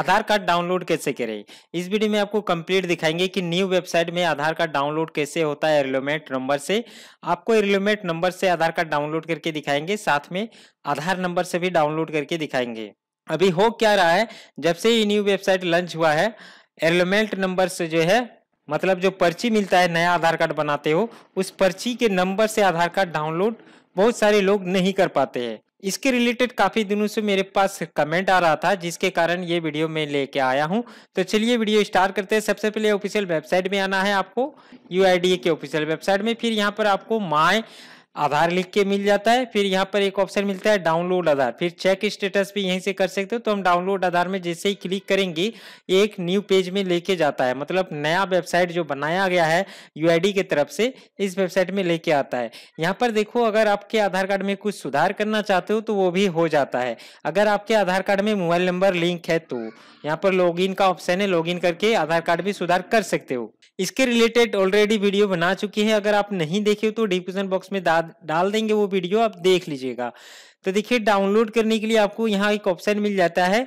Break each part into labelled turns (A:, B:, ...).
A: आधार card download कैसे करें इस वीडियो में आपको कंप्लीट दिखाएंगे कि न्यू वेबसाइट में आधार कार्ड डाउनलोड कैसे होता है एरिलोमेट नंबर से आपको एरिलोमेट नंबर से आधार कार्ड डाउनलोड करके दिखाएंगे साथ में आधार नंबर से भी डाउनलोड करके दिखाएंगे अभी हो क्या रहा है जब से ये न्यू वेबसाइट लॉन्च हुआ है एरिलोमेट नंबर से जो है मतलब जो पर्ची मिलता है नया आधार कार्ड बनाते हो उस पर्ची के नंबर से आधार कार्ड डाउनलोड बहुत सारे लोग नहीं कर पाते हैं इसके रिलेटेड काफी दिनों से मेरे पास कमेंट आ रहा था जिसके कारण ये वीडियो मैं लेके आया हूँ तो चलिए वीडियो स्टार्ट करते हैं सबसे पहले ऑफिशियल वेबसाइट में आना है आपको यू के ऑफिशियल वेबसाइट में फिर यहाँ पर आपको माई आधार लिख के मिल जाता है फिर यहाँ पर एक ऑप्शन मिलता है डाउनलोड आधार फिर चेक स्टेटस भी यहीं से कर सकते हो तो हम डाउनलोड आधार में जैसे ही क्लिक करेंगे एक न्यू पेज में लेके जाता है मतलब नया वेबसाइट जो बनाया गया है यूआईडी की तरफ से इस वेबसाइट में लेके आता है यहाँ पर देखो अगर आपके आधार कार्ड में कुछ सुधार करना चाहते हो तो वो भी हो जाता है अगर आपके आधार कार्ड में मोबाइल नंबर लिंक है तो यहाँ पर लॉग का ऑप्शन है लॉग करके आधार कार्ड भी सुधार कर सकते हो इसके रिलेटेड ऑलरेडी वीडियो बना चुकी है अगर आप नहीं देखे तो डिस्क्रिप्शन बॉक्स में डाल देंगे वो वीडियो आप देख लीजिएगा तो देखिए डाउनलोड करने के लिए आपको यहाँ एक ऑप्शन मिल जाता है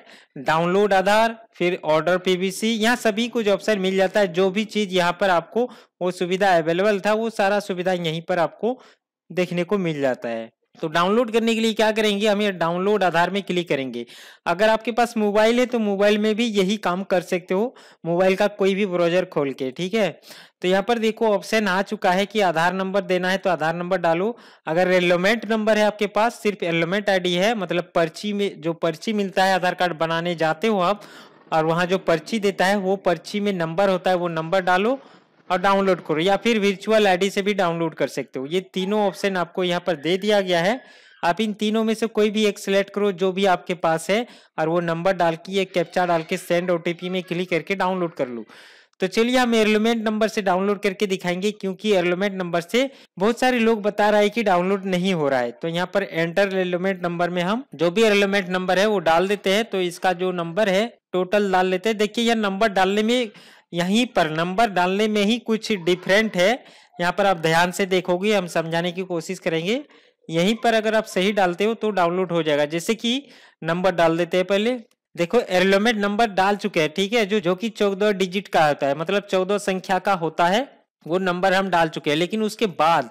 A: डाउनलोड आधार फिर ऑर्डर पीवीसी यहाँ सभी कुछ ऑप्शन मिल जाता है जो भी चीज़ यहाँ पर आपको वो सुविधा अवेलेबल था वो सारा सुविधा यहीं पर आपको देखने को मिल जाता है तो डाउनलोड करने के लिए क्या करेंगे ये डाउनलोड आधार में क्लिक करेंगे अगर आपके पास मोबाइल है तो मोबाइल में भी यही काम कर सकते हो मोबाइल का कोई भी ब्राउजर खोल के ठीक है तो यहाँ पर देखो ऑप्शन आ चुका है कि आधार नंबर देना है तो आधार नंबर डालो अगर एलोमेंट नंबर है आपके पास सिर्फ एलोमेंट आई है मतलब पर्ची में जो पर्ची मिलता है आधार कार्ड बनाने जाते हो आप और वहाँ जो पर्ची देता है वो पर्ची में नंबर होता है वो नंबर डालो और डाउनलोड करो या फिर वर्चुअल आईडी से भी डाउनलोड कर सकते हो ये तीनों ऑप्शन आपको यहाँ पर दे दिया गया है आप इन तीनों में से कोई भी एक सिलेक्ट करो जो भी आपके पास है और वो नंबर डाल के एक कैप्चा डाल के सेंड ओटीपी में क्लिक करके डाउनलोड कर लो तो चलिए हम एरलोमेंट नंबर से डाउनलोड करके दिखाएंगे क्योंकि एरलोमेंट नंबर से बहुत सारे लोग बता रहे हैं कि डाउनलोड नहीं हो रहा है तो यहाँ पर एंटर एरलोमेंट नंबर में हम जो भी एरलोमेंट नंबर है वो डाल देते हैं तो इसका जो नंबर है टोटल डाल लेते हैं देखिए यह नंबर डालने में यहीं पर नंबर डालने में ही कुछ डिफरेंट है यहाँ पर आप ध्यान से देखोगे हम समझाने की कोशिश करेंगे यहीं पर अगर आप सही डालते हो तो डाउनलोड हो जाएगा जैसे कि नंबर डाल देते हैं पहले देखो एरलोमेट नंबर डाल चुके हैं ठीक है जो जो कि चौदह डिजिट का होता है मतलब चौदह संख्या का होता है वो नंबर हम डाल चुके हैं लेकिन उसके बाद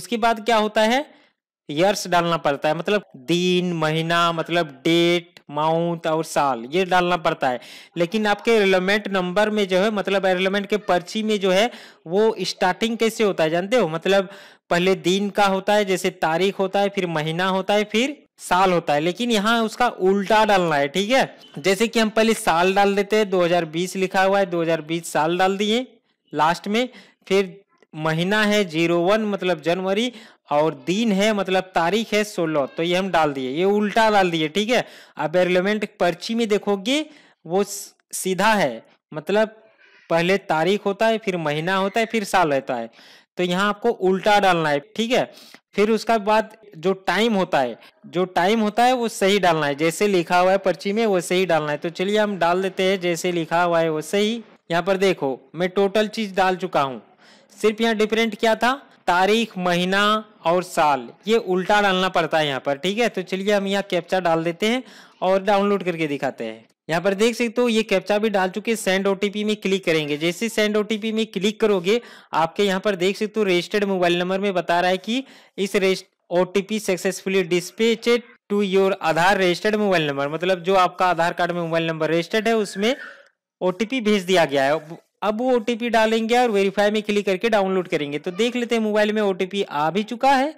A: उसके बाद क्या होता है यर्स डालना पड़ता है मतलब दिन महीना मतलब डेट माउंट और साल ये डालना पड़ता है लेकिन आपके रिलेवेंट नंबर में जो है मतलब रिलेवेंट के पर्ची में जो है वो स्टार्टिंग कैसे होता है जानते हो मतलब पहले दिन का होता है जैसे तारीख होता है फिर महीना होता है फिर साल होता है लेकिन यहाँ उसका उल्टा डालना है ठीक है जैसे कि हम पहले साल डाल देते हैं 2020 लिखा हुआ है 2020 साल डाल दिए लास्ट में फिर महीना है जीरो वन मतलब जनवरी और दिन है मतलब तारीख है सोलह तो ये हम डाल दिए ये उल्टा डाल दिए ठीक है अब एलिमेंट पर्ची में देखोगे वो सीधा है मतलब पहले तारीख होता है फिर महीना होता है फिर साल रहता है तो यहाँ आपको उल्टा डालना है ठीक है फिर उसका बाद जो टाइम होता है जो टाइम होता है वो सही डालना है जैसे लिखा हुआ है पर्ची में वो सही डालना है तो चलिए हम डाल देते हैं जैसे लिखा हुआ है वो सही यहाँ पर देखो मैं टोटल चीज डाल चुका हूँ सिर्फ यहाँ डिफरेंट क्या था तारीख महीना और साल ये उल्टा डालना पड़ता है यहाँ पर ठीक है तो चलिए हम यहाँ कैप्चा डाल देते हैं और डाउनलोड करके दिखाते हैं यहाँ पर देख सकते हो ये कैप्चा भी डाल चुके सेंड ओटीपी में क्लिक करेंगे जैसे सेंड ओटीपी में क्लिक करोगे आपके यहाँ पर देख सकते हो रजिस्टर्ड मोबाइल नंबर में बता रहा है कि इस OTP successfully dispatched to your Aadhaar registered mobile number मतलब जो आपका आधार कार्ड में मोबाइल नंबर रजिस्टर्ड है उसमें ओटीपी भेज दिया गया है अब वो ओटीपी डालेंगे और वेरीफाई में क्लिक करके डाउनलोड करेंगे तो देख लेते हैं मोबाइल में ओटीपी आ भी चुका है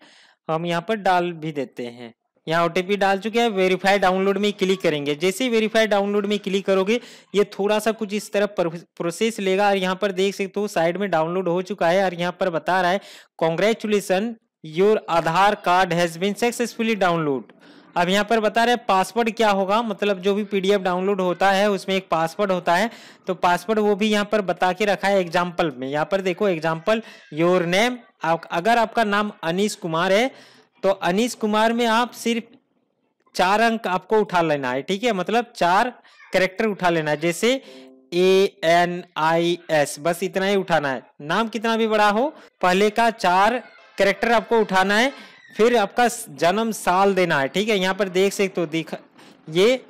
A: हम यहाँ पर डाल भी देते हैं यहाँ ओटीपी डाल चुके हैं वेरीफाई डाउनलोड में क्लिक करेंगे जैसे ही वेरीफाई डाउनलोड में क्लिक करोगे ये थोड़ा सा कुछ इस तरह प्रोसेस लेगा और यहाँ पर देख सकते हो साइड में डाउनलोड हो चुका है और यहाँ पर बता रहा है congratulation your Aadhaar card has been successfully download अब यहाँ पर बता रहे पासवर्ड क्या होगा मतलब जो भी पीडीएफ डाउनलोड होता है उसमें एक पासवर्ड होता है तो पासवर्ड वो भी यहाँ पर बता के रखा है एग्जाम्पल में यहाँ पर देखो एग्जाम्पल योर नेम अगर आपका नाम अनिश कुमार है तो अनिश कुमार में आप सिर्फ चार अंक आपको उठा लेना है ठीक है मतलब चार करेक्टर उठा लेना है जैसे A N I S bus इतना ही उठाना है नाम कितना भी बड़ा हो पहले का चार करेक्टर आपको उठाना है फिर आपका जन्म साल देना है ठीक है यहाँ पर देख सकते हो दिख ये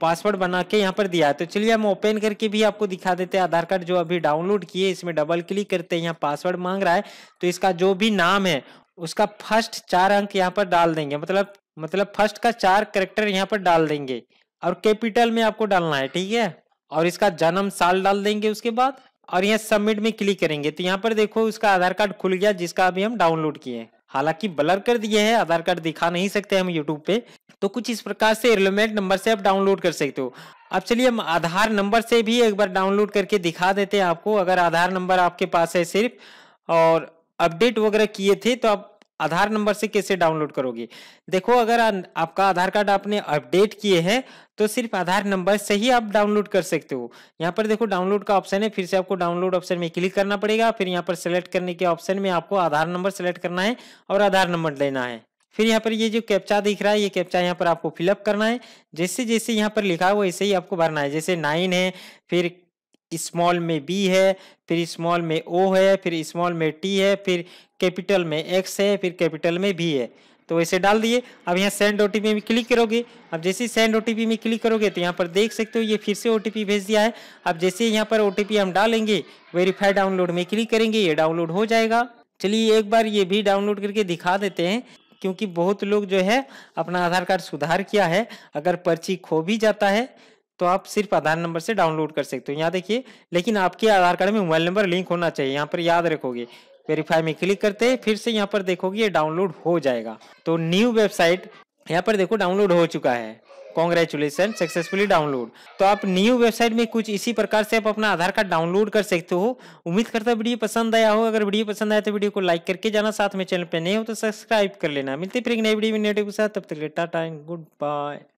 A: पासवर्ड बना के यहाँ पर दिया है तो चलिए हम ओपन करके भी आपको दिखा देते हैं आधार कार्ड जो अभी डाउनलोड किए इसमें डबल क्लिक करते हैं यहाँ पासवर्ड मांग रहा है तो इसका जो भी नाम है उसका फर्स्ट चार अंक यहाँ पर डाल देंगे मतलब मतलब फर्स्ट का चार करेक्टर यहाँ पर डाल देंगे और कैपिटल में आपको डालना है ठीक है और इसका जन्म साल डाल देंगे उसके बाद और यहाँ सबमिट में क्लिक करेंगे तो यहाँ पर देखो उसका आधार कार्ड खुल गया जिसका अभी हम डाउनलोड किए हालांकि ब्लर कर दिए हैं आधार कार्ड दिखा नहीं सकते हम यूट्यूब पे तो कुछ इस प्रकार से रिलेवेंट नंबर से आप डाउनलोड कर सकते हो अब चलिए हम आधार नंबर से भी एक बार डाउनलोड करके दिखा देते हैं आपको अगर आधार नंबर आपके पास है सिर्फ और अपडेट वगैरह किए थे तो आप आधार नंबर से कैसे डाउनलोड करोगे देखो अगर आपका आधार कार्ड आपने अपडेट किए हैं तो सिर्फ आधार नंबर से ही आप डाउनलोड कर सकते हो यहाँ पर देखो डाउनलोड का ऑप्शन है फिर से आपको डाउनलोड ऑप्शन में क्लिक करना पड़ेगा फिर यहाँ पर सेलेक्ट करने के ऑप्शन में आपको आधार नंबर सेलेक्ट करना है और आधार नंबर लेना है फिर यहाँ पर ये जो कैप्चा दिख रहा है ये कैप्चा यहाँ पर आपको फिलअप करना है जैसे जैसे यहाँ पर लिखा है वैसे ही आपको भरना है जैसे नाइन है फिर स्मॉल में बी है फिर स्मॉल में ओ है फिर स्मॉल में टी है फिर कैपिटल में एक्स है फिर कैपिटल में भी है तो वैसे डाल दिए अब यहाँ सेंड ओ में क्लिक करोगे अब जैसे ही सेंड ओ में क्लिक करोगे तो यहाँ पर देख सकते हो ये फिर से ओ भेज दिया है अब जैसे यहाँ पर ओ हम डालेंगे वेरीफाई डाउनलोड में क्लिक करेंगे ये डाउनलोड हो जाएगा चलिए एक बार ये भी डाउनलोड करके दिखा देते हैं क्योंकि बहुत लोग जो है अपना आधार कार्ड सुधार किया है अगर पर्ची खो भी जाता है तो आप सिर्फ आधार नंबर से डाउनलोड कर सकते हो यहाँ देखिए लेकिन आपके आधार कार्ड में मोबाइल नंबर लिंक होना चाहिए यहाँ पर याद रखोगे वेरीफाई में क्लिक करते हैं फिर से यहाँ पर देखोगे ये डाउनलोड हो जाएगा तो न्यू वेबसाइट यहाँ पर देखो डाउनलोड हो चुका है कॉन्ग्रेचुलेसन सक्सेसफुली डाउनलोड तो आप न्यू वेबसाइट में कुछ इसी प्रकार से आप अपना आधार कार्ड डाउनलोड कर सकते हो उम्मीद करता है वीडियो पसंद आया हो अगर वीडियो पसंद आया तो वीडियो को लाइक करके जाना साथ में चैनल पे नए हो तो सब्सक्राइब कर लेना मिलते फिर एक नई वीडियो में नेटिव के साथ तब तक टाटा गुड बाय